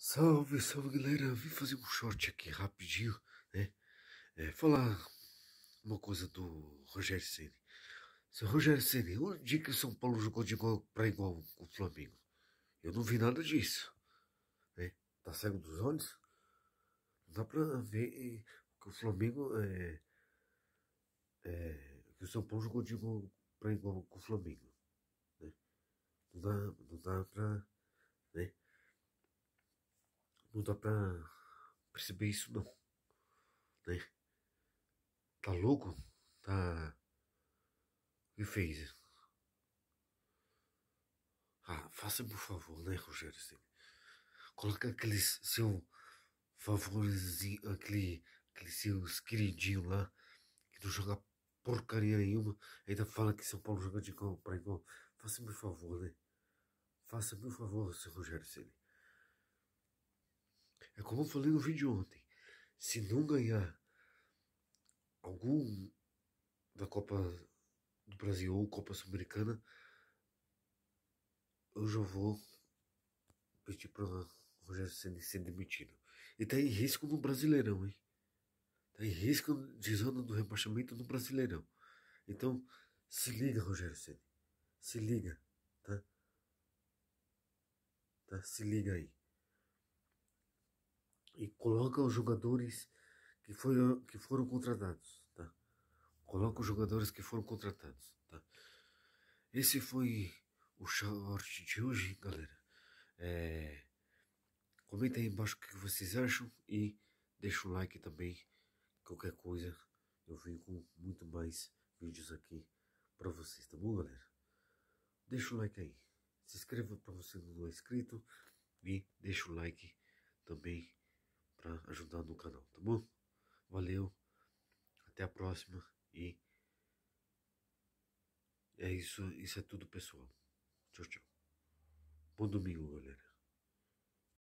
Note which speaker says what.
Speaker 1: Salve, salve galera, vim fazer um short aqui rapidinho, né? É, falar uma coisa do Rogério Ceni. Seu Rogério Ceni, onde é que o São Paulo jogou de igual para igual com o Flamengo? Eu não vi nada disso, né? Tá cego dos olhos? Não dá para ver que o Flamengo é, é, que o São Paulo jogou de igual para igual com o Flamengo, né? Não dá, não dá para, né? Não dá pra perceber isso não. Né? Tá louco? Tá. O que fez? Ah, faça por favor, né, Rogério? Coloca aqueles seu favorzinho, aquele, aquele seus queridinho lá, que não joga porcaria nenhuma, ainda fala que São Paulo joga de igual para igual. Faça-me um favor, né? Faça-me um favor, seu Rogério Ceni. É como eu falei no vídeo ontem. Se não ganhar algum da Copa do Brasil ou Copa Sul-Americana, eu já vou pedir para Rogério Ceni ser demitido. E tá em risco no Brasileirão, hein? Tá em risco de zona do rebaixamento no Brasileirão. Então, se liga, Rogério Ceni. Se liga, tá? Tá? Se liga aí e coloca os jogadores que, foi, que foram contratados, tá? Coloca os jogadores que foram contratados, tá? Esse foi o short de hoje, galera. É, comenta aí embaixo o que vocês acham e deixa o like também. Qualquer coisa, eu venho com muito mais vídeos aqui para vocês, tá bom, galera? Deixa o like aí. Se inscreva para você não é inscrito e deixa o like também para ajudar no canal, tá bom? Valeu, até a próxima e é isso, isso é tudo pessoal. Tchau, tchau. Bom domingo, galera.